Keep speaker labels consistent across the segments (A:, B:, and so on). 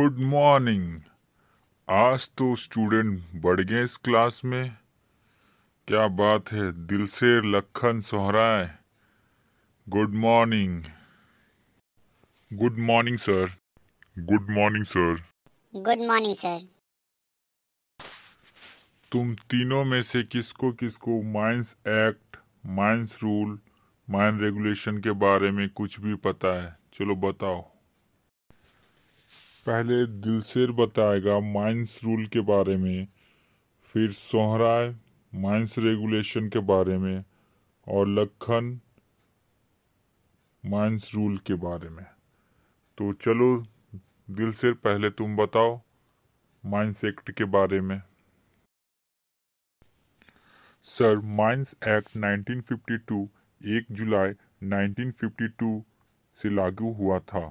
A: good morning आज तो student बढ़ गए इस क्लास में क्या बात है दिल से Lakhan Sohrai good morning good morning sir good morning sir
B: good morning sir
A: तुम तीनों में से किसको किसको mines act mines rule mine regulation के बारे में कुछ भी पता है चलो बताओ पहले दिलशेर बताएगा माइंस रूल के बारे में फिर सोहराय माइंस रेगुलेशन के बारे में और लखन माइंस रूल के बारे में तो चलो दिल से पहले तुम बताओ माइंस एक्ट के बारे में सर माइंस एक्ट 1952 1 जुलाई 1952 से लागू हुआ था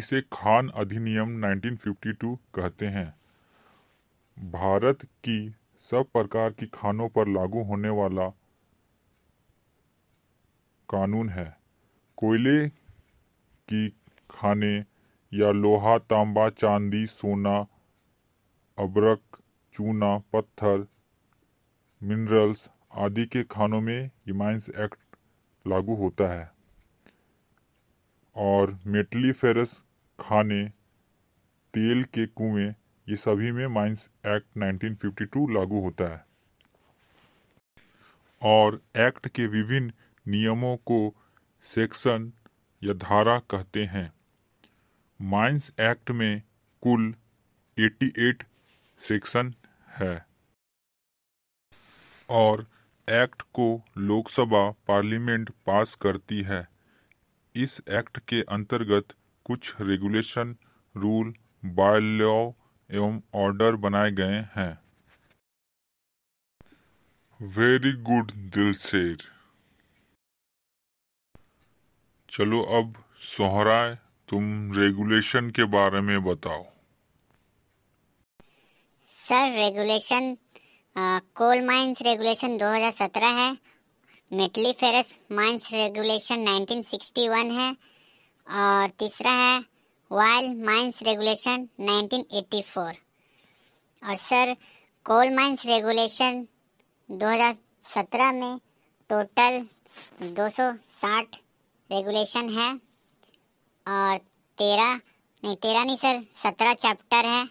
A: इसे खान अधिनियम 1952 कहते हैं भारत की सब प्रकार की खानों पर लागू होने वाला कानून है कोयले की खाने या लोहा तांबा चांदी सोना अबरक चूना पत्थर मिनरल्स आदि के खानों में ये एक्ट लागू होता है और मेटलीफेरस खाने तेल के कुएं ये सभी में माइंस एक्ट 1952 लागू होता है और एक्ट के विभिन्न नियमों को सेक्शन या धारा कहते हैं माइंस एक्ट में कुल 88 सेक्शन है और एक्ट को लोकसभा पार्लियामेंट पास करती है इस एक्ट के अंतर्गत कुछ रेगुलेशन रूल बायलॉ एवं ऑर्डर बनाए गए हैं वेरी गुड दिलसेर चलो अब सोहराय तुम रेगुलेशन के बारे में बताओ
B: sir regulation coal mines regulation 2017 है मेटली फेरस माइंस रेगुलेशन 1961 है और तीसरा है वाइल माइंस रेगुलेशन 1984 और सर कोल माइंस रेगुलेशन 2017 में टोटल 260 रेगुलेशन है और तेरह नहीं तेरह नहीं सर सत्रह चैप्टर है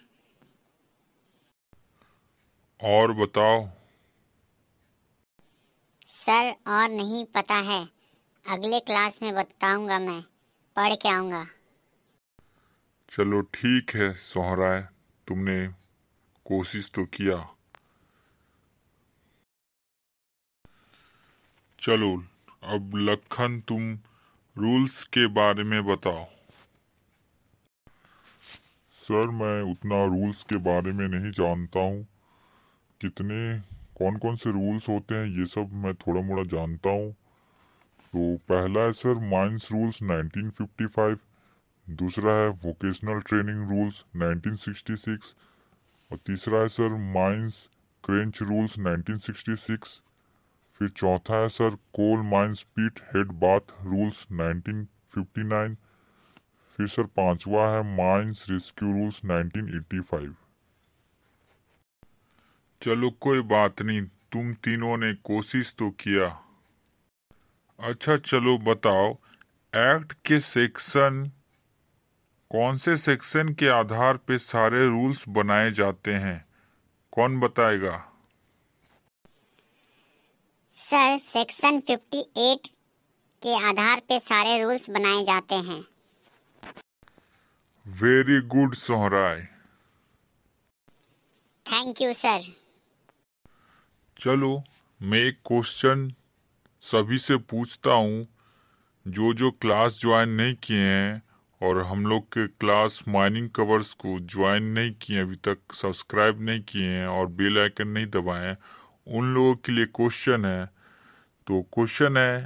A: और बताओ
B: सर और नहीं पता है अगले क्लास में बताऊंगा मैं पढ़ के आऊंगा
A: चलो ठीक है सोहराय तुमने कोशिश तो किया चलो अब लखन तुम रूल्स के बारे में बताओ
C: सर मैं उतना रूल्स के बारे में नहीं जानता हूँ कितने कौन कौन से रूल्स होते हैं ये सब मैं थोड़ा मोड़ा जानता हूँ तो पहला है सर माइंस रूल्स 1955 दूसरा है वोकेशनल ट्रेनिंग रूल्स 1966 और तीसरा है सर माइंस क्रेंच रूल्स 1966 फिर चौथा है sir coal mines pit head bath rules 1959 फिर सर पांचवा है माइंस रेस्क्यू रूल्स 1985
A: चलो कोई बात नहीं तुम तीनों ने कोशिश तो किया अच्छा चलो बताओ एक्ट के सेक्शन कौन से सेक्शन के आधार पे सारे रूल्स बनाए जाते हैं कौन बताएगा
B: सर सेक्शन 58 के आधार पे सारे रूल्स बनाए जाते हैं
A: very good Sohrai
B: thank you sir
A: चलो मैं एक क्वेश्चन सभी से पूछता हूँ जो जो क्लास ज्वाइन नहीं किए हैं और हम लोग के क्लास माइनिंग कवर्स को ज्वाइन नहीं किए अभी तक सब्सक्राइब नहीं किए हैं और बेल आइकन नहीं दबाए हैं उन लोगों के लिए क्वेश्चन है तो क्वेश्चन है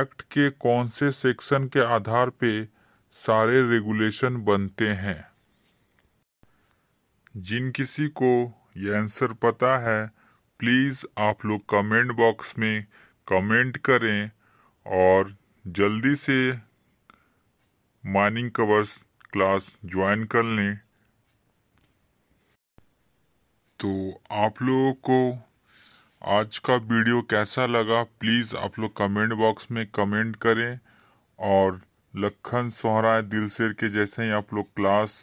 A: एक्ट के कौन से सेक्शन के आधार पे सारे रेगुलेशन बनते हैं जिन किसी को यह आंसर पता है प्लीज़ आप लोग कमेंट बॉक्स में कमेंट करें और जल्दी से माइनिंग कवर्स क्लास ज्वाइन कर लें तो आप लोगों को आज का वीडियो कैसा लगा प्लीज़ आप लोग कमेंट बॉक्स में कमेंट करें और लखन सोहराय दिल सेर के जैसे ही आप लोग क्लास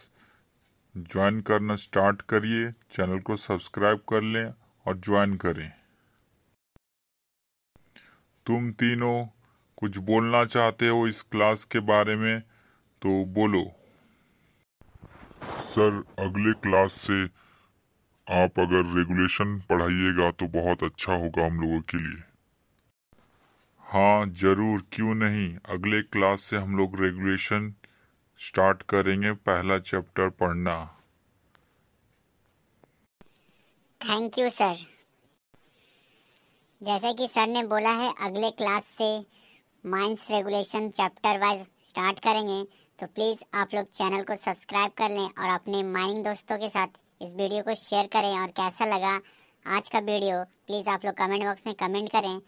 A: ज्वाइन करना स्टार्ट करिए चैनल को सब्सक्राइब कर लें और ज्वाइन करें तुम तीनों कुछ बोलना चाहते हो इस क्लास के बारे में
C: तो बोलो सर अगले क्लास से आप अगर रेगुलेशन पढ़ाइएगा तो बहुत अच्छा होगा हम लोगों के लिए हाँ जरूर क्यों नहीं अगले क्लास से हम लोग रेगुलेशन
A: स्टार्ट करेंगे पहला चैप्टर पढ़ना
B: थैंक यू सर जैसे कि सर ने बोला है अगले क्लास से mines regulation chapter wise start करेंगे तो प्लीज़ आप लोग चैनल को सब्सक्राइब कर लें और अपने माइनिंग दोस्तों के साथ इस वीडियो को शेयर करें और कैसा लगा आज का वीडियो प्लीज़ आप लोग कमेंट बॉक्स में कमेंट करें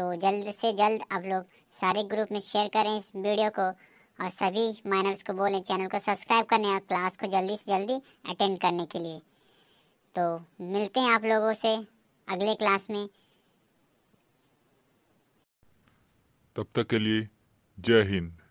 B: तो जल्द से जल्द आप लोग सारे ग्रुप में शेयर करें इस वीडियो को और सभी माइनर्स को बोलें चैनल को सब्सक्राइब करने और क्लास को जल्दी से जल्दी अटेंड करने के लिए तो मिलते हैं आप लोगों से अगले क्लास में
A: तब तक के लिए जय हिंद